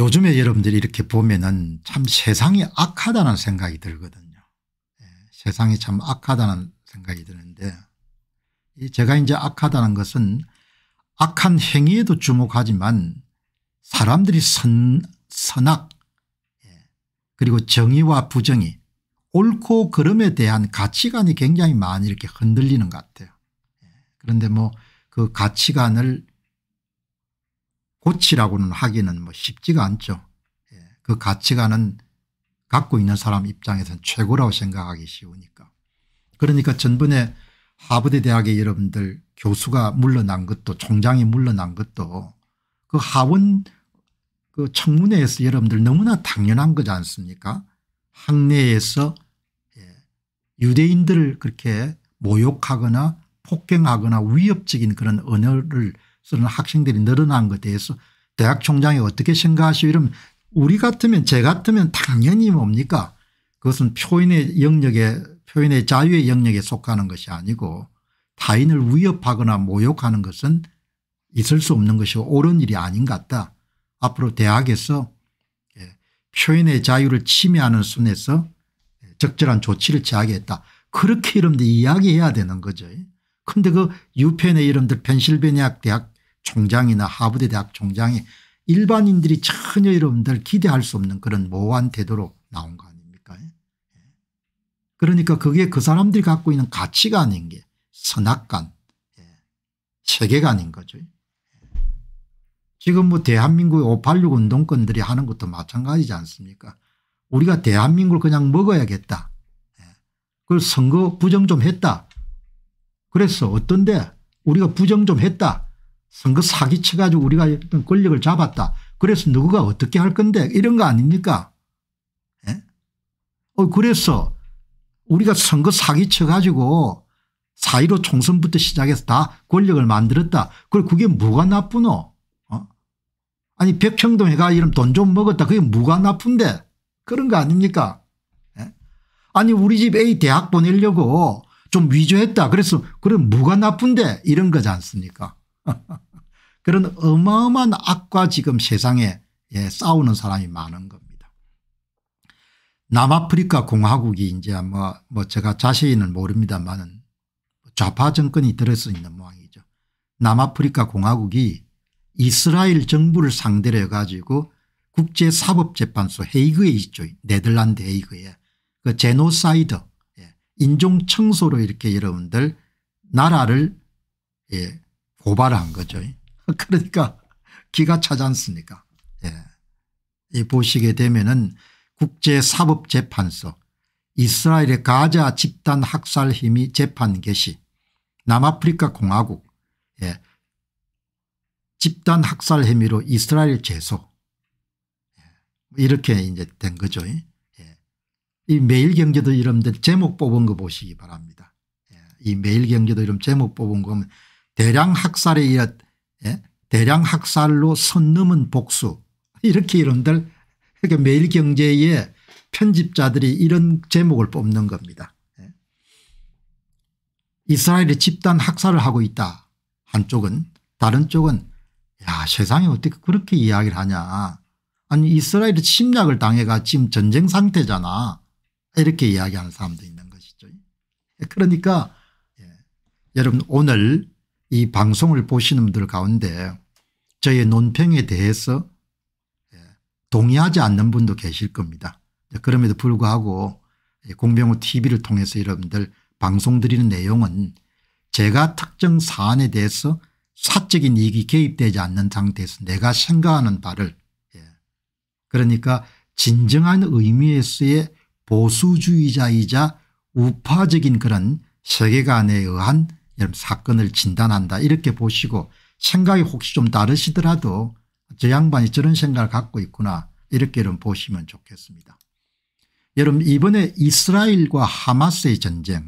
요즘에 여러분들이 이렇게 보면은 참 세상이 악하다는 생각이 들거든요. 예, 세상이 참 악하다는 생각이 드는데 제가 이제 악하다는 것은 악한 행위에도 주목하지만 사람들이 선, 선악 예, 그리고 정의와 부정이 옳고 그름에 대한 가치관이 굉장히 많이 이렇게 흔들리는 것 같아요. 예, 그런데 뭐 그 가치관을 고치라고는 하기는 뭐 쉽지가 않죠. 예, 그 가치관은 갖고 있는 사람 입장에서는 최고라고 생각하기 쉬우니까. 그러니까 전번에 하버드 대학의 여러분들 교수가 물러난 것도 총장이 물러난 것도 그 하원 그 청문회에서 여러분들 너무나 당연한 거지 않습니까 학내에서 예, 유대인들을 그렇게 모욕하거나 폭행하거나 위협적인 그런 언어를 쓰는 학생들이 늘어난 것에 대해서 대학 총장이 어떻게 생각하시오 이러 우리 같으면 제 같으면 당연히 뭡니까 그것은 표현의 영역에 표현의 자유의 영역에 속하는 것이 아니고 타인을 위협하거나 모욕하는 것은 있을 수 없는 것이 옳은 일이 아닌 것 같다. 앞으로 대학에서 예, 표현의 자유를 침해하는 순에서 예, 적절한 조치를 취하겠다. 그렇게 이름들 이야기해야 되는 거죠. 근데 그 유펜의 이름들 펜실베니아 대학 총장이나 하버드 대학 총장이 일반인들이 전혀 여러분들 기대할 수 없는 그런 모호한 태도로 나온 거 아닙니까 예. 그러니까 그게 그 사람들이 갖고 있는 가치가 아닌 게 선악관 세계관인 예, 거죠. 예. 지금 뭐 대한민국의 586 운동권들이 하는 것도 마찬가지지 않습니까 우리가 대한민국을 그냥 먹어야겠다. 그걸 선거 부정 좀 했다. 그래서 어떤데 우리가 부정 좀 했다. 선거 사기 쳐가지고 우리가 어떤 권력을 잡았다. 그래서 누구가 어떻게 할 건데 이런 거 아닙니까? 예? 어 그래서 우리가 선거 사기 쳐가지고 사1로 총선부터 시작해서 다 권력을 만들었다. 그걸 그게 뭐가 나쁘노? 어? 아니 백평동에가 이런 돈좀 먹었다. 그게 뭐가 나쁜데? 그런 거 아닙니까? 예? 아니 우리 집 A 대학 보내려고 좀 위조했다. 그래서 그럼 뭐가 나쁜데? 이런 거지 않습니까? 그런 어마어마한 악과 지금 세상에 예, 싸우는 사람이 많은 겁니다. 남아프리카 공화국이 이제 뭐, 뭐 제가 자세히는 모릅니다만 좌파 정권이 들어서 있는 모양이죠. 남아프리카 공화국이 이스라엘 정부를 상대로 해가지고 국제사법재판소 헤이그에 있죠. 네덜란드 헤이그에. 그 제노사이드 예, 인종청소로 이렇게 여러분들 나라를 예, 고발을 한 거죠. 그러니까 기가 차지 않습니까 예. 이 보시게 되면은 국제사법재판소 이스라엘의 가자 집단 학살 혐의 재판 개시 남아프리카 공화국 예. 집단 학살 혐의로 이스라엘 제소 예. 이렇게 이제 된 거죠. 예. 이 매일경제도 이런 데 제목 뽑은 거 보시기 바랍니다. 예. 이 매일경제도 이런 제목 뽑은 거면 대량 학살에 이어 예? 대량 학살로 선 넘은 복수 이렇게 이름들 그러니까 매일경제의 편집자들이 이런 제목을 뽑는 겁니다. 예? 이스라엘이 집단 학살을 하고 있다 한쪽은 다른 쪽은 야 세상에 어떻게 그렇게 이야기를 하냐 아니 이스라엘이 침략을 당해가 지금 전쟁 상태잖아 이렇게 이야기하는 사람도 있는 것이죠. 예, 그러니까 예. 여러분 오늘 이 방송을 보시는 분들 가운데 저의 논평에 대해서 예, 동의하지 않는 분도 계실 겁니다. 예, 그럼에도 불구하고 공병호 tv를 통해서 여러분들 방송 드리는 내용은 제가 특정 사안에 대해서 사적인 이익이 개입되지 않는 상태에서 내가 생각하는 바를 예, 그러니까 진정한 의미에서의 보수주의자이자 우파적인 그런 세계관에 의한 이런 사건을 진단한다 이렇게 보시고 생각이 혹시 좀 다르시더라도 저 양반이 저런 생각을 갖고 있구나 이렇게 좀 보시면 좋겠습니다. 여러분 이번에 이스라엘과 하마스의 전쟁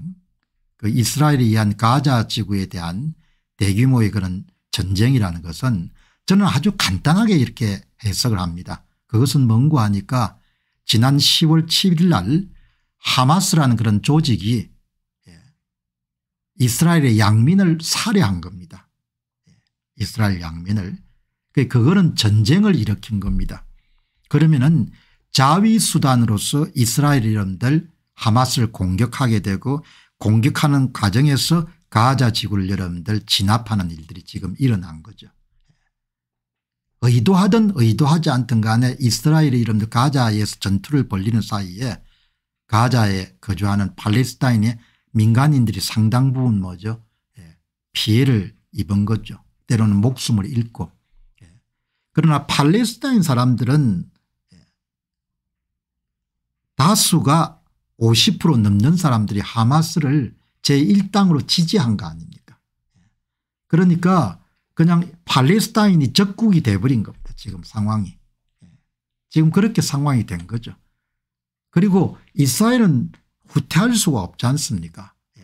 그 이스라엘에 의한 가자 지구에 대한 대규모의 그런 전쟁이라는 것은 저는 아주 간단하게 이렇게 해석을 합니다. 그것은 뭔고 하니까 지난 10월 7일 날 하마스라는 그런 조직이 이스라엘의 양민을 살해한 겁니다. 예, 이스라엘 양민을. 그, 그거는 전쟁을 일으킨 겁니다. 그러면은 자위수단으로서 이스라엘 이름들 하마스를 공격하게 되고 공격하는 과정에서 가자 지구를 여러분들 진압하는 일들이 지금 일어난 거죠. 의도하든 의도하지 않든 간에 이스라엘이 이름들 가자에서 전투를 벌리는 사이에 가자에 거주하는 팔레스타인의 민간인들이 상당 부분 뭐죠 예, 피해를 입은 거죠. 때로는 목숨을 잃고 예. 그러나 팔레스타인 사람들은 예, 다수가 50% 넘는 사람들이 하마스를 제1당으로 지지한 거 아닙니까 그러니까 그냥 팔레스타인이 적국이 돼버린 겁니다 지금 상황이 지금 그렇게 상황이 된 거죠 그리고 이스라엘은 후퇴할 수가 없지 않습니까 예.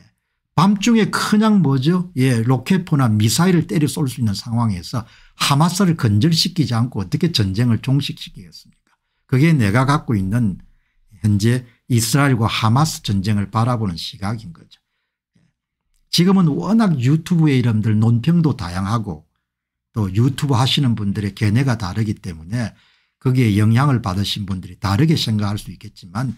밤중에 그냥 뭐죠 예 로켓포나 미사일을 때려 쏠 수 있는 상황에서 하마스를 건절시키지 않고 어떻게 전쟁을 종식시키겠습니까 그게 내가 갖고 있는 현재 이스라엘과 하마스 전쟁을 바라보는 시각인 거죠. 예. 지금은 워낙 유튜브의 이름들 논평도 다양하고 또 유튜브 하시는 분들의 견해가 다르기 때문에 거기에 영향을 받으신 분들이 다르게 생각할 수 있겠지만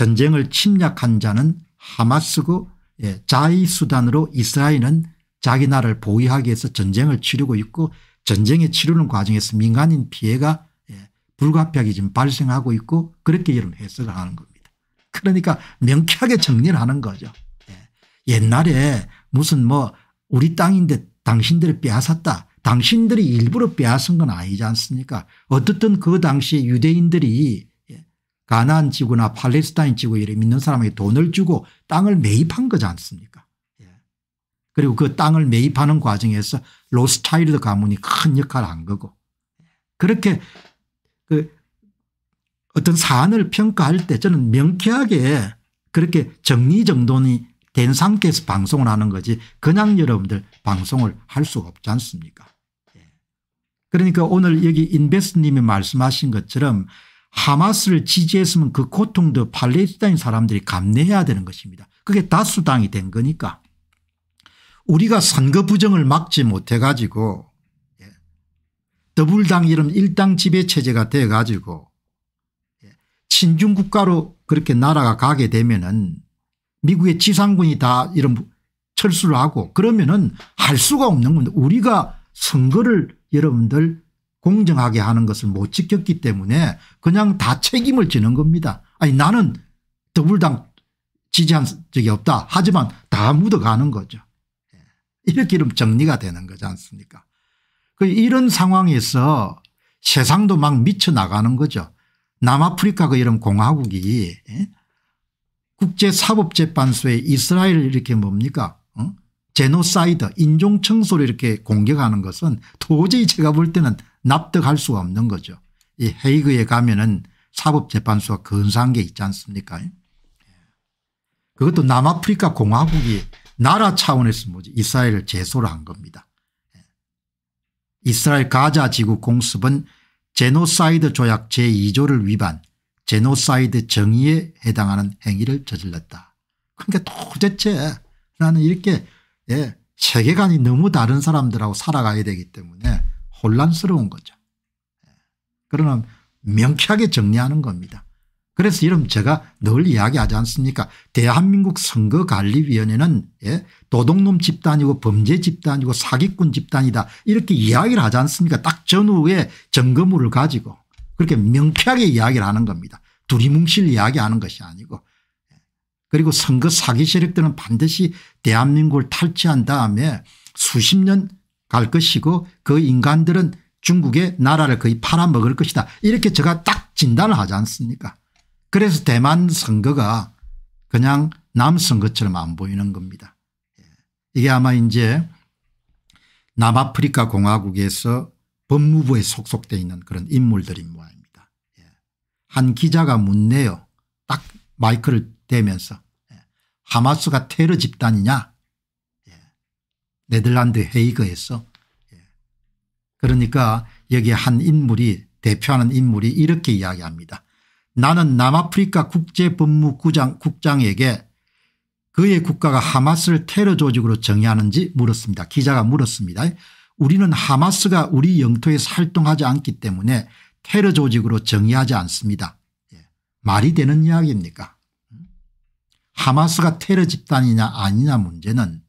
전쟁을 침략한 자는 하마스고 예, 자의수단으로 이스라엘은 자기 나라를 보위하기 위해서 전쟁을 치르고 있고 전쟁에 치르는 과정에서 민간인 피해가 예, 불가피하게 지금 발생하고 있고 그렇게 여러분 해석을 하는 겁니다. 그러니까 명쾌하게 정리를 하는 거죠. 예. 옛날에 무슨 뭐 우리 땅인데 당신들을 빼앗았다. 당신들이 일부러 빼앗은 건 아니지 않습니까 어떻든 그 당시에 유대인들이 가난안 지구나 팔레스타인 지구 이래 믿는 사람에게 돈을 주고 땅을 매입한 거지 않습니까? 예. 그리고 그 땅을 매입하는 과정에서 로스타일드 가문이 큰 역할을 한 거고 그렇게 그 어떤 사안을 평가할 때 저는 명쾌하게 그렇게 정리정돈이 된 상태에서 방송을 하는 거지 그냥 여러분들 방송을 할 수가 없지 않습니까 예. 그러니까 오늘 여기 인베스님이 말씀하신 것처럼 하마스를 지지했으면 그 고통도 팔레스타인 사람들이 감내해야 되는 것입니다. 그게 다수당이 된 거니까. 우리가 선거 부정을 막지 못해 가지고 예. 더불당 이름 일당 지배 체제가 돼 가지고 예. 친중 국가로 그렇게 나라가 가게 되면은 미국의 지상군이 다 이런 철수를 하고 그러면은 할 수가 없는 겁니다. 우리가 선거를 여러분들 공정하게 하는 것을 못 지켰기 때문에 그냥 다 책임을 지는 겁니다. 아니 나는 더불당 지지한 적이 없다 하지만 다 묻어가는 거죠. 예. 이렇게 이름 정리가 되는 거지 않습니까 그 이런 상황에서 세상도 막 미쳐나가는 거죠. 남아프리카 그 이런 공화국이 예? 국제사법재판소에 이스라엘을 이렇게 뭡니까 어? 제노사이드 인종청소를 이렇게 공격하는 것은 도저히 제가 볼 때는 납득할 수가 없는 거죠. 이 헤이그에 가면은 사법재판소가 근사한 게 있지 않습니까? 예. 그것도 남아프리카 공화국이 나라 차원에서 뭐지 이스라엘을 제소를 한 겁니다. 예. 이스라엘 가자 지구 공습은 제노사이드 조약 제2조를 위반 제노사이드 정의에 해당하는 행위를 저질렀다. 그러니까 도대체 나는 이렇게 예, 세계관이 너무 다른 사람들하고 살아가야 되기 때문에 혼란스러운 거죠. 그러나 명쾌하게 정리하는 겁니다. 그래서 이런 제가 늘 이야기하지 않습니까 대한민국 선거관리위원회는 예? 도둑놈 집단이고 범죄 집단이고 사기꾼 집단이다 이렇게 이야기를 하지 않습니까 딱 전후에 점검물을 가지고 그렇게 명쾌하게 이야기를 하는 겁니다. 두리뭉실 이야기하는 것이 아니고 그리고 선거 사기 세력들은 반드시 대한민국을 탈취한 다음에 수십 년갈 것이고 그 인간들은 중국의 나라를 거의 팔아먹을 것이다 이렇게 제가 딱 진단을 하지 않습니까 그래서 대만 선거가 그냥 남선거처럼 안 보이는 겁니다. 예. 이게 아마 이제 남아프리카 공화국에서 법무부에 속속돼 있는 그런 인물들인 모양입니다. 예. 한 기자가 묻네요. 딱 마이크를 대면서 예. 하마스가 테러 집단이냐 네덜란드 헤이그에서 예. 그러니까 여기 한 인물이 대표하는 인물이 이렇게 이야기합니다. 나는 남아프리카 국제법무국장 국장에게 그의 국가가 하마스를 테러 조직으로 정의하는지 물었습니다. 기자가 물었습니다. 우리는 하마스가 우리 영토에서 활동하지 않기 때문에 테러 조직으로 정의하지 않습니다. 예. 말이 되는 이야기입니까? 음? 하마스가 테러 집단이냐 아니냐 문제는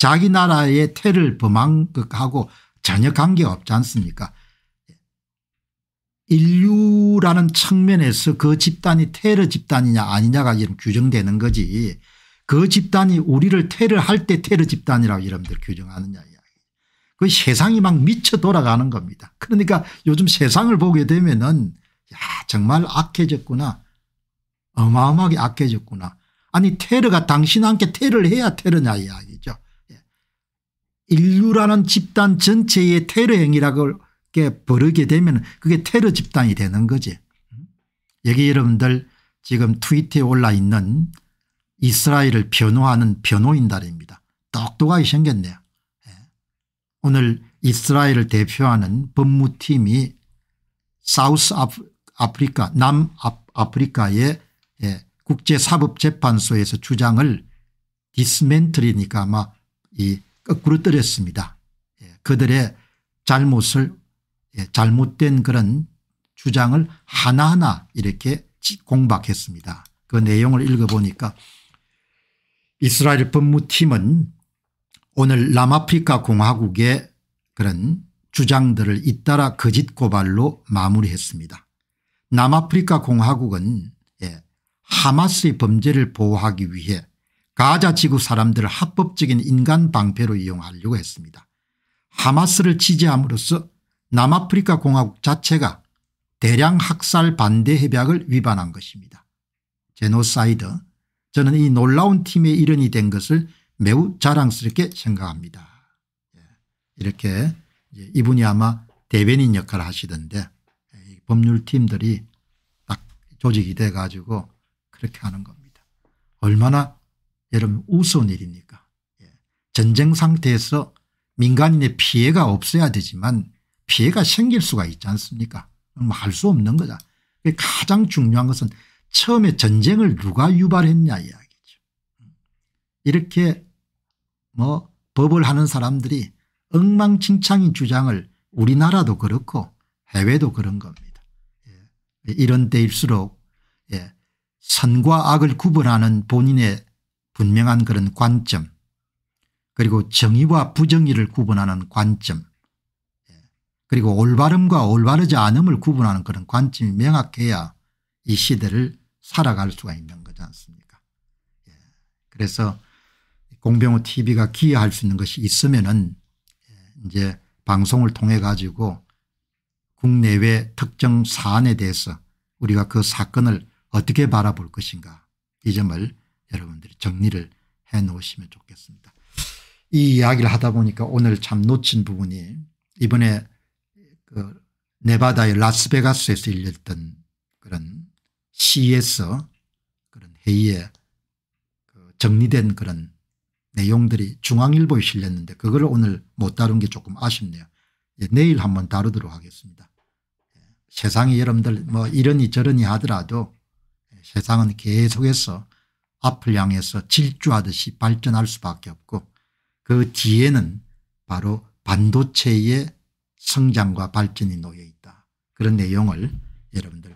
자기 나라의 태를 범한 것하고 전혀 관계없지 않습니까 인류라는 측면에서 그 집단이 테러 집단이냐 아니냐가 지금 규정되는 거지 그 집단이 우리를 테러할 때 테러 집단이라고 여러분들 규정하느냐 그 세상이 막 미쳐 돌아가는 겁니다. 그러니까 요즘 세상을 보게 되면은 정말 악해졌구나 어마어마하게 악해졌구나 아니 테러가 당신한테 테러를 해야 테러냐 이야기 인류라는 집단 전체의 테러 행위라고 벌이게 되면 그게 테러 집단이 되는 거지. 여기 여러분들 지금 트위터에 올라 있는 이스라엘을 변호하는 변호인단입니다. 똑똑하게 생겼네요. 예. 오늘 이스라엘을 대표하는 법무팀이 사우스 아프리카 남아프리카의 예, 국제사법재판소에서 주장을 디스멘트리니까 아마 이 거꾸로 떨렸습니다. 예, 그들의 잘못을 예, 잘못된 그런 주장을 하나하나 이렇게 공박했습니다. 그 내용을 읽어보니까 이스라엘 법무팀은 오늘 남아프리카 공화국의 그런 주장들을 잇따라 거짓 고발로 마무리했습니다. 남아프리카 공화국은 예, 하마스의 범죄를 보호하기 위해 가자 지구 사람들을 합법적인 인간 방패로 이용하려고 했습니다. 하마스를 지지함으로써 남아프리카 공화국 자체가 대량 학살 반대 협약을 위반한 것입니다. 제노사이드 저는 이 놀라운 팀의 일원이 된 것을 매우 자랑스럽게 생각합니다. 예, 이렇게 이분이 아마 대변인 역할을 하시던데 법률팀들이 딱 조직이 돼 가지고 그렇게 하는 겁니다. 얼마나 여러분 우스운 일입니까 예. 전쟁 상태에서 민간인의 피해가 없어야 되지만 피해가 생길 수가 있지 않습니까 할 수 없는 거다 가장 중요한 것은 처음에 전쟁을 누가 유발했냐 이야기죠 이렇게 뭐 법을 하는 사람들이 엉망진창인 주장을 우리나라도 그렇고 해외도 그런 겁니다 예. 이런 때일수록 예. 선과 악을 구분하는 본인의 분명한 그런 관점 그리고 정의와 부정의를 구분하는 관점 예, 그리고 올바름과 올바르지 않음을 구분하는 그런 관점이 명확해야 이 시대를 살아갈 수가 있는 거지 않습니까 예, 그래서 공병호 tv가 기여할 수 있는 것이 있으면은 예, 이제 방송을 통해 가지고 국내외 특정 사안에 대해서 우리가 그 사건을 어떻게 바라볼 것인가 이 점을 여러분들이 정리를 해 놓으시면 좋겠습니다. 이 이야기를 하다 보니까 오늘 참 놓친 부분이 이번에 그 네바다의 라스베가스에서 열렸던 그런 시에서 그런 회의에 그 정리된 그런 내용들이 중앙일보에 실렸는데 그걸 오늘 못 다룬 게 조금 아쉽네요. 예, 내일 한번 다루도록 하겠습니다. 예, 세상이 여러분들 뭐 이러니 저러니 하더라도 예, 세상은 계속해서 앞을 향해서 질주하듯이 발전할 수밖에 없고 그 뒤에는 바로 반도체의 성장과 발전이 놓여 있다. 그런 내용을 여러분들